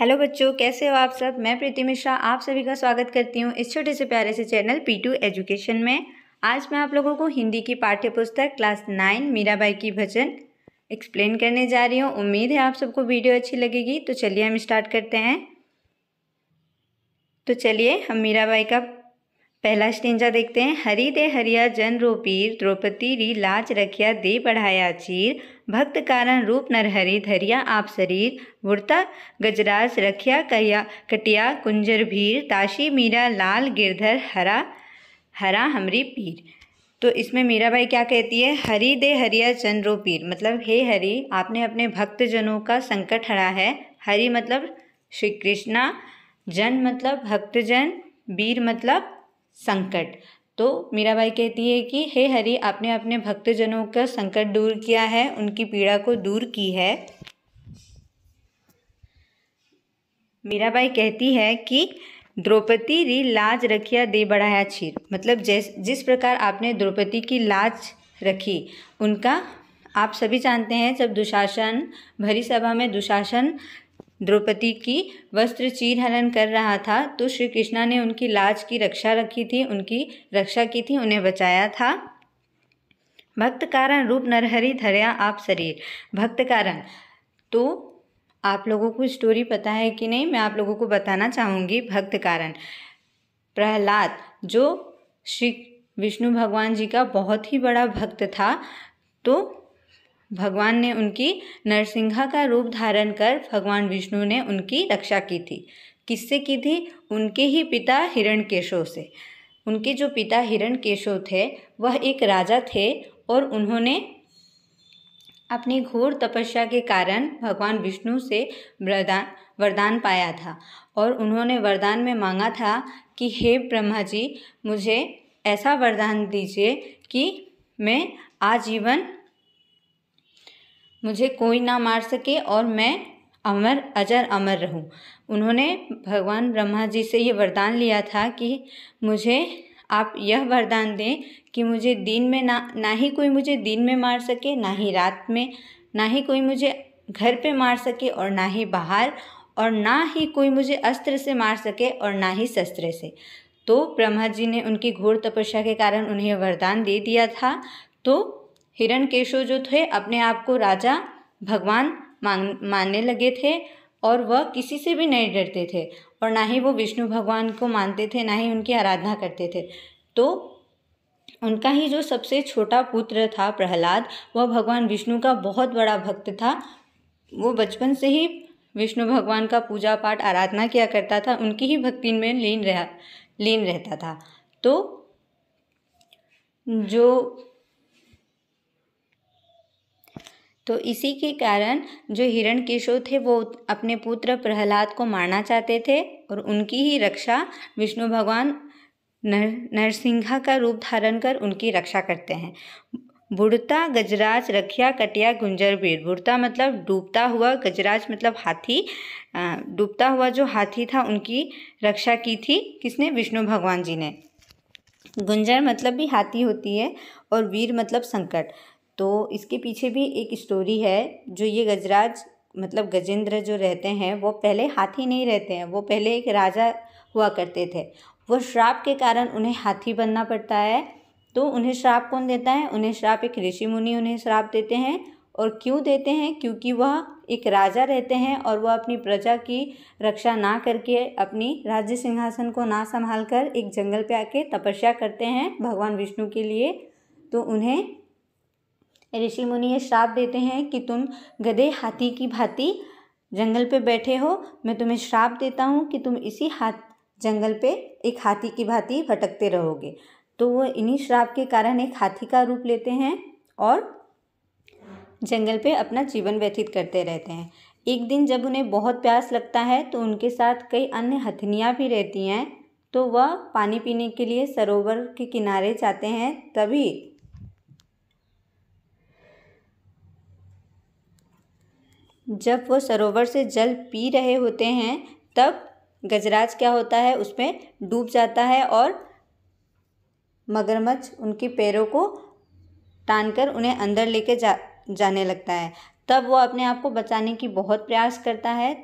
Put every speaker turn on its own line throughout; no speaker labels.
hello बच्चों कैसे हो आप सब मैं प्रीति मिश्रा आप सभी का स्वागत करती हूँ इस छोटे से प्यारे से चैनल पी टू एजुकेशन में आज मैं आप लोगों को हिंदी की पाठ्य पुस्तक क्लास नाइन मीराबाई की भजन एक्सप्लेन करने जा रही हूँ उम्मीद है आप सबको वीडियो अच्छी लगेगी तो चलिए हम स्टार्ट करते हैं तो चलिए हम मीराबाई का पहला स्टेंजा देखते हैं हरी दे हरिया जन रोपीर द्रौपदी री लाज रखिया दे बढ़ाया चीर भक्त कारण रूप नरहरि धरिया आप शरीर गुड़ता गजराज रखिया कया कटिया कुंजर भीर ताशी मीरा लाल गिरधर हरा हरा हमरी पीर तो इसमें मीराबाई क्या कहती है हरि दे हरिया चंद्रो रो पीर मतलब हे हरि आपने अपने भक्त जनों का संकट हरा है हरि मतलब श्री कृष्णा जन मतलब भक्तजन वीर मतलब संकट तो मीराबाई कहती है कि हे हरि आपने अपने भक्तजनों का संकट दूर किया है उनकी पीड़ा को दूर की है मीराबाई कहती है कि द्रौपदी री लाज रखिया दे बढ़ाया छीर मतलब जैस जिस प्रकार आपने द्रौपदी की लाज रखी उनका आप सभी जानते हैं जब दुशासन भरी सभा में दुशासन द्रौपदी की वस्त्र चीर हरण कर रहा था तो श्री कृष्णा ने उनकी लाज की रक्षा रखी थी उनकी रक्षा की थी उन्हें बचाया था भक्त कारण रूप नरहरी धरया आप शरीर भक्त कारण तो आप लोगों को स्टोरी पता है कि नहीं मैं आप लोगों को बताना चाहूँगी भक्त कारण प्रहलाद जो श्री विष्णु भगवान जी का बहुत ही बड़ा भक्त था तो भगवान ने उनकी नरसिंहा का रूप धारण कर भगवान विष्णु ने उनकी रक्षा की थी किससे की थी उनके ही पिता केशव से उनके जो पिता केशव थे वह एक राजा थे और उन्होंने अपनी घोर तपस्या के कारण भगवान विष्णु से वरदान वरदान पाया था और उन्होंने वरदान में मांगा था कि हे ब्रह्मा जी मुझे ऐसा वरदान दीजिए कि मैं आजीवन मुझे कोई ना मार सके और मैं अमर अजर अमर रहूं उन्होंने भगवान ब्रह्मा जी से ये वरदान लिया था कि मुझे आप यह वरदान दें कि मुझे दिन में ना ना ही कोई मुझे दिन में मार सके ना ही रात में ना ही कोई मुझे घर पे मार सके और ना ही बाहर और ना ही कोई मुझे अस्त्र से मार सके और ना ही शस्त्र से तो ब्रह्मा जी ने उनकी घोर तपस्या के कारण उन्हें वरदान दे दिया था तो हिरण केशो जो थे अपने आप को राजा भगवान मान मानने लगे थे और वह किसी से भी नहीं डरते थे और ना ही वो विष्णु भगवान को मानते थे ना ही उनकी आराधना करते थे तो उनका ही जो सबसे छोटा पुत्र था प्रहलाद वह भगवान विष्णु का बहुत बड़ा भक्त था वो बचपन से ही विष्णु भगवान का पूजा पाठ आराधना किया करता था उनकी ही भक्ति में लीन रहा लीन रहता था तो जो तो इसी के कारण जो हिरण केशव थे वो अपने पुत्र प्रहलाद को मारना चाहते थे और उनकी ही रक्षा विष्णु भगवान नर नरसिंहा का रूप धारण कर उनकी रक्षा करते हैं बुढ़ता गजराज रखिया कटिया गुंजर बीर बुढ़ता मतलब डूबता हुआ गजराज मतलब हाथी डूबता हुआ जो हाथी था उनकी रक्षा की थी किसने विष्णु भगवान जी ने गुंजर मतलब भी हाथी होती है और वीर मतलब संकट तो इसके पीछे भी एक स्टोरी है जो ये गजराज मतलब गजेंद्र जो रहते हैं वो पहले हाथी नहीं रहते हैं वो पहले एक राजा हुआ करते थे वो श्राप के कारण उन्हें हाथी बनना पड़ता है तो उन्हें श्राप कौन देता है उन्हें श्राप एक ऋषि मुनि उन्हें श्राप देते हैं और क्यों देते हैं क्योंकि वह एक राजा रहते हैं और वह अपनी प्रजा की रक्षा ना करके अपनी राज्य सिंहासन को ना संभाल कर एक जंगल पे आके तपस्या करते हैं भगवान विष्णु के लिए तो उन्हें ऋषि मुनि ये श्राप देते हैं कि तुम गधे हाथी की भांति जंगल पे बैठे हो मैं तुम्हें श्राप देता हूँ कि तुम इसी हाथ जंगल पे एक हाथी की भांति भटकते रहोगे तो वो इन्हीं श्राप के कारण एक हाथी का रूप लेते हैं और जंगल पे अपना जीवन व्यतीत करते रहते हैं एक दिन जब उन्हें बहुत प्यास लगता है तो उनके साथ कई अन्य हथनियाँ भी रहती हैं तो वह पानी पीने के लिए सरोवर के किनारे जाते हैं तभी जब वो सरोवर से जल पी रहे होते हैं तब गजराज क्या होता है उसमें डूब जाता है और मगरमच्छ उनके पैरों को टान कर उन्हें अंदर लेके जा जाने लगता है तब वो अपने आप को बचाने की बहुत प्रयास करता है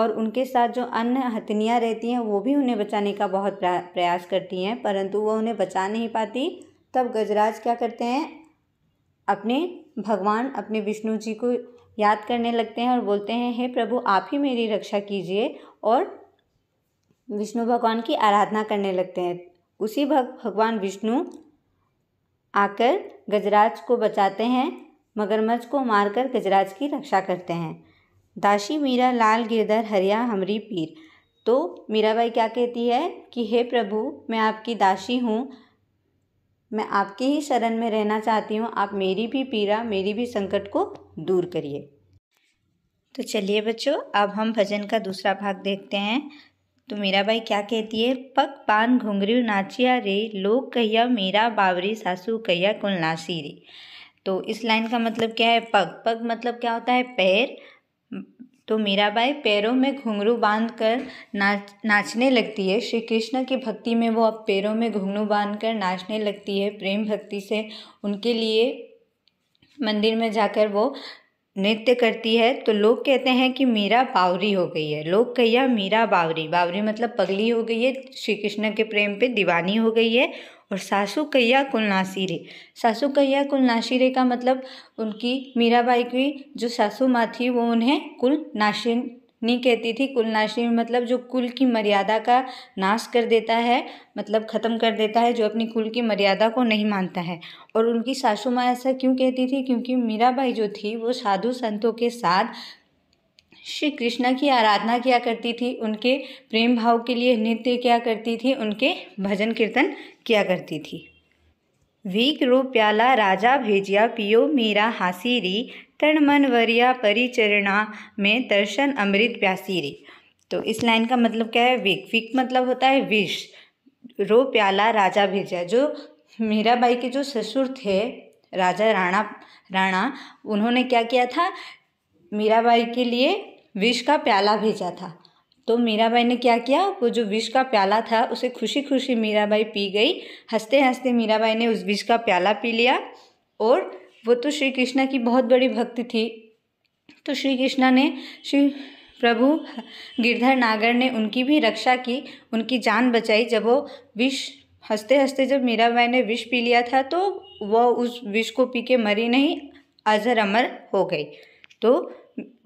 और उनके साथ जो अन्य हथनियाँ रहती हैं वो भी उन्हें बचाने का बहुत प्रयास करती हैं परंतु वो उन्हें बचा नहीं पाती तब गजराज क्या करते हैं अपने भगवान अपने विष्णु जी को याद करने लगते हैं और बोलते हैं हे प्रभु आप ही मेरी रक्षा कीजिए और विष्णु भगवान की आराधना करने लगते हैं उसी भग भगवान विष्णु आकर गजराज को बचाते हैं मगरमच्छ को मारकर गजराज की रक्षा करते हैं दाशी मीरा लाल गिरधर हरिया हमरी पीर तो मीराबाई क्या कहती है कि हे प्रभु मैं आपकी दासी हूँ मैं आपके ही शरण में रहना चाहती हूँ आप मेरी भी पीड़ा मेरी भी संकट को दूर करिए तो चलिए बच्चों अब हम भजन का दूसरा भाग देखते हैं तो मेरा भाई क्या कहती है पग पान घुंघरू नाचिया रे लोग कहिया मेरा बावरी सासू कहिया कुल नासी रे तो इस लाइन का मतलब क्या है पग पग मतलब क्या होता है पैर तो मीराबाई पैरों में घुंघरू बांध कर नाच नाचने लगती है श्री कृष्ण की भक्ति में वो अब पैरों में घुंघरू बांध कर नाचने लगती है प्रेम भक्ति से उनके लिए मंदिर में जाकर वो नृत्य करती है तो लोग कहते हैं कि मीरा बावरी हो गई है लोग कहिया मीरा बावरी बावरी मतलब पगली हो गई है श्री कृष्ण के प्रेम पे दीवानी हो गई है और सासू कैया कुलनासी सासू कैया नासिरे का मतलब उनकी मीराबाई की जो सासू माँ थी वो उन्हें कुलनाशिन नी कहती थी कुलनाशिनी मतलब जो कुल की मर्यादा का नाश कर देता है मतलब ख़त्म कर देता है जो अपनी कुल की मर्यादा को नहीं मानता है और उनकी सासू माँ ऐसा क्यों कहती थी क्योंकि मीराबाई जो थी वो साधु संतों के साथ श्री कृष्णा की आराधना किया करती थी उनके प्रेम भाव के लिए नृत्य किया करती थी उनके भजन कीर्तन किया करती थी વીકરૂપ પ્યાલા राजा भेजिया पियो મીરા હાસીરી तन मन वरिया परिचरणा में दर्शन अमृत प्यासीरी तो इस लाइन का मतलब क्या है वीक विक मतलब होता है विष रो प्याला राजा भेजा जो बाई के जो ससुर थे राजा राणा राणा उन्होंने क्या किया था मीरा बाई के लिए विष का प्याला भेजा था तो मीराबाई ने क्या किया वो जो विष का प्याला था उसे खुशी खुशी मीराबाई पी गई हंसते हंसते मीराबाई ने उस विष का प्याला पी लिया और वो तो श्री कृष्णा की बहुत बड़ी भक्ति थी तो श्री कृष्णा ने श्री प्रभु गिरधर नागर ने उनकी भी रक्षा की उनकी जान बचाई जब वो विष हंसते हंसते जब मीराबाई ने विष पी लिया था तो वह उस विष को पी के मरी नहीं अजर अमर हो गई तो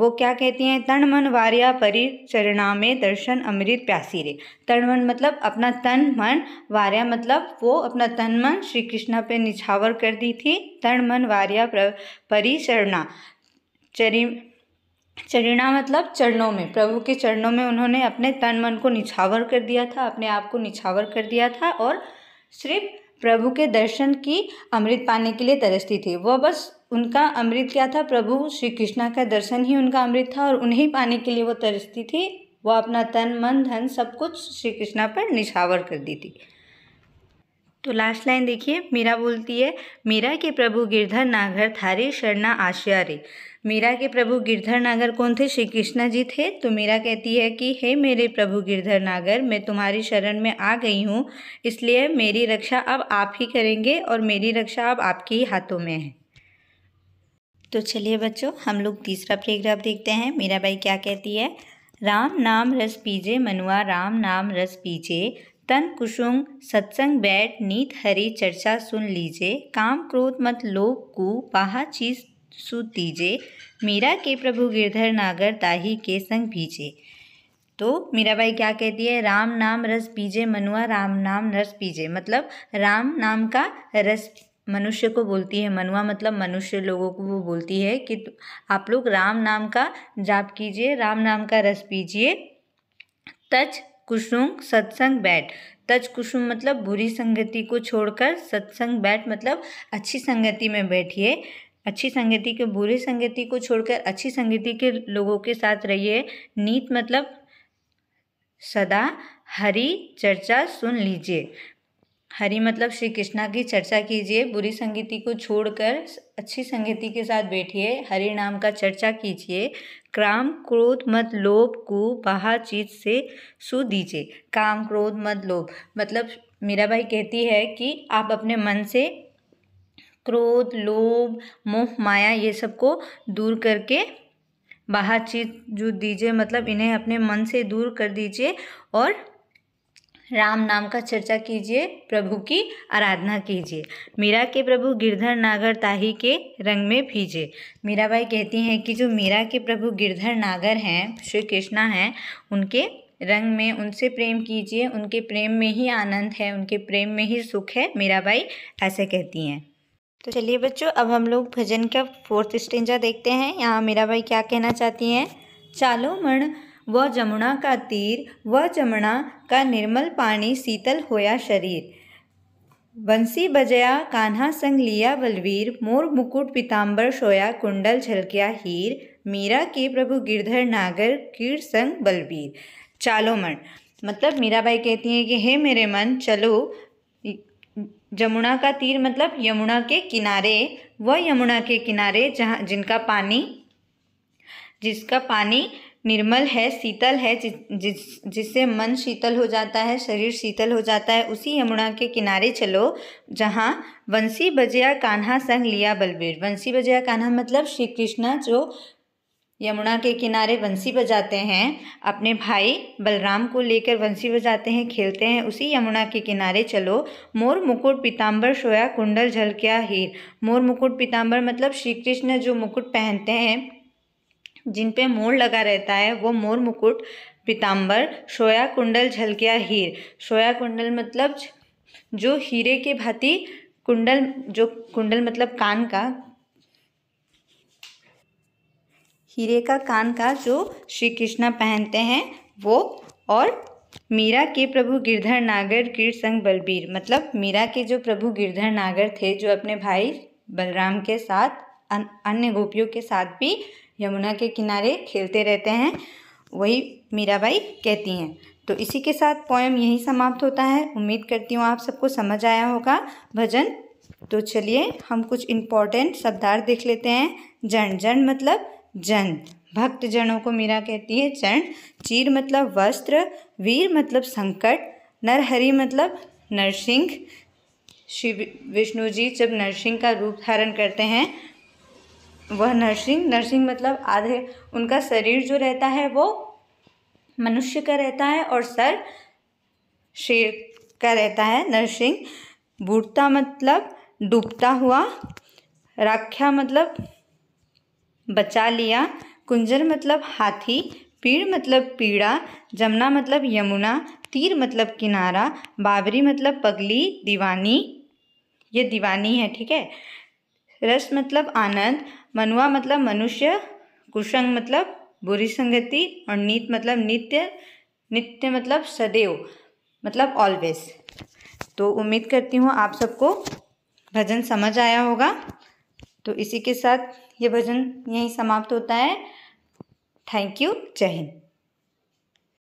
वो क्या कहती हैं तन मन वार्या परि चरणा में दर्शन अमृत प्यासी रे तन मन मतलब अपना तन मन वार्या मतलब वो अपना तन मन श्री कृष्णा पे निछावर कर दी थी तन मन वारिया परि चरणा चरि चरणा मतलब चरणों में प्रभु के चरणों में उन्होंने अपने तन मन को निछावर कर दिया था अपने आप को निछावर कर दिया था और सिर्फ प्रभु के दर्शन की अमृत पाने के लिए तरसती थी वह बस उनका अमृत क्या था प्रभु श्री कृष्णा का दर्शन ही उनका अमृत था और उन्हें पाने के लिए वो तरसती थी वो अपना तन मन धन सब कुछ श्री कृष्णा पर निछावर कर दी थी तो लास्ट लाइन देखिए मीरा बोलती है मीरा के प्रभु गिरधर नागर थारे शरणा आशिया रे मीरा के प्रभु गिरधर नागर कौन थे श्री कृष्णा जी थे तो मीरा कहती है कि हे मेरे प्रभु गिरधर नागर मैं तुम्हारी शरण में आ गई हूँ इसलिए मेरी रक्षा अब आप ही करेंगे और मेरी रक्षा अब आपके ही हाथों में है तो चलिए बच्चों हम लोग तीसरा पैराग्राफ देखते हैं मेरा भाई क्या कहती है राम नाम रस पीजे मनुआ राम नाम रस पीजे तन कुसुंग सत्संग बैठ नीत हरी चर्चा सुन लीजे काम क्रोध मत लोक कु बाहा चीज सु दीजे मीरा के प्रभु गिरधर नागर ताही के संग भीजे तो मीरा भाई क्या कहती है राम नाम रस पीजे मनुआ राम नाम रस पीजे मतलब राम नाम का रस मनुष्य को बोलती है मनुआ मतलब मनुष्य लोगों को वो बोलती है कि आप लोग राम नाम का जाप कीजिए राम नाम का रस पीजिए तज कुसुम सत्संग बैठ तज कुसुम मतलब बुरी संगति को छोड़कर सत्संग बैठ मतलब अच्छी संगति में बैठिए अच्छी संगति के बुरी संगति को छोड़कर अच्छी संगति के लोगों के साथ रहिए नीत मतलब सदा हरी चर्चा सुन लीजिए हरि मतलब श्री कृष्णा की चर्चा कीजिए बुरी संगति को छोड़कर अच्छी संगति के साथ बैठिए हरि नाम का चर्चा कीजिए क्राम क्रोध मत लोभ को बाहर चीज से सु दीजिए काम क्रोध मत लोभ मतलब मीरा भाई कहती है कि आप अपने मन से क्रोध लोभ मोह माया ये सब को दूर करके बाहर चीज जो दीजिए मतलब इन्हें अपने मन से दूर कर दीजिए और राम नाम का चर्चा कीजिए प्रभु की आराधना कीजिए मीरा के प्रभु गिरधर नागर ताही के रंग में भीजे मीराबाई कहती हैं कि जो मीरा के प्रभु गिरधर नागर हैं श्री कृष्णा हैं उनके रंग में उनसे प्रेम कीजिए उनके प्रेम में ही आनंद है उनके प्रेम में ही सुख है मीराबाई ऐसे कहती हैं तो चलिए बच्चों अब हम लोग भजन का फोर्थ स्टेंजा देखते हैं यहाँ मीराबाई क्या कहना चाहती हैं चालो मण वह जमुना का तीर व जमुना का निर्मल पानी शीतल होया शरीर बंसी बजया कान्हा संग लिया बलवीर मोर मुकुट पीताम्बर सोया कुंडल झलकिया हीर मीरा के प्रभु गिरधर नागर कीर संग बलवीर चालो मन मतलब मीराबाई कहती हैं कि हे मेरे मन चलो जमुना का तीर मतलब यमुना के किनारे व यमुना के किनारे जहाँ जिनका पानी जिसका पानी निर्मल है शीतल है जि, जिस जिससे मन शीतल हो जाता है शरीर शीतल हो जाता है उसी यमुना के किनारे चलो जहाँ वंशी बजया कान्हा संग लिया बलबीर वंशी बजया कान्हा मतलब श्री कृष्णा जो यमुना के किनारे वंशी बजाते हैं अपने भाई बलराम को लेकर वंशी बजाते हैं खेलते हैं उसी यमुना के किनारे चलो मोर मुकुट पीताम्बर सोया कुंडल झलकिया हीर मोर मुकुट पीताम्बर मतलब श्री कृष्ण जो मुकुट पहनते हैं जिन पे मोर लगा रहता है वो मोर मुकुट पीताम्बर सोया कुंडल झलकिया हीर सोया कुंडल मतलब जो हीरे के भांति कुंडल जो कुंडल मतलब कान का हीरे का कान का जो श्री कृष्णा पहनते हैं वो और मीरा के प्रभु गिरधर नागर कीर संग बलबीर मतलब मीरा के जो प्रभु गिरधर नागर थे जो अपने भाई बलराम के साथ अन्य गोपियों के साथ भी यमुना के किनारे खेलते रहते हैं वही मीराबाई कहती हैं तो इसी के साथ पोएम यही समाप्त होता है उम्मीद करती हूँ आप सबको समझ आया होगा भजन तो चलिए हम कुछ इम्पोर्टेंट शब्दार्थ देख लेते हैं जन जन मतलब जन भक्त जनों को मीरा कहती है जन चीर मतलब वस्त्र वीर मतलब संकट नरहरि मतलब नरसिंह शिव विष्णु जी जब नरसिंह का रूप धारण करते हैं वह नर्सिंग नर्सिंग मतलब आधे उनका शरीर जो रहता है वो मनुष्य का रहता है और सर शेर का रहता है नरसिंह बूढ़ता मतलब डूबता हुआ राख्या मतलब बचा लिया कुंजर मतलब हाथी पीड़ मतलब पीड़ा जमुना मतलब यमुना तीर मतलब किनारा बाबरी मतलब पगली दीवानी ये दीवानी है ठीक है रस मतलब आनंद मनुआ मतलब मनुष्य कुसंग मतलब बुरी संगति और नीत मतलब नित्य नित्य मतलब सदैव मतलब ऑलवेज तो उम्मीद करती हूँ आप सबको भजन समझ आया होगा तो इसी के साथ ये भजन यहीं समाप्त होता है थैंक यू जय हिंद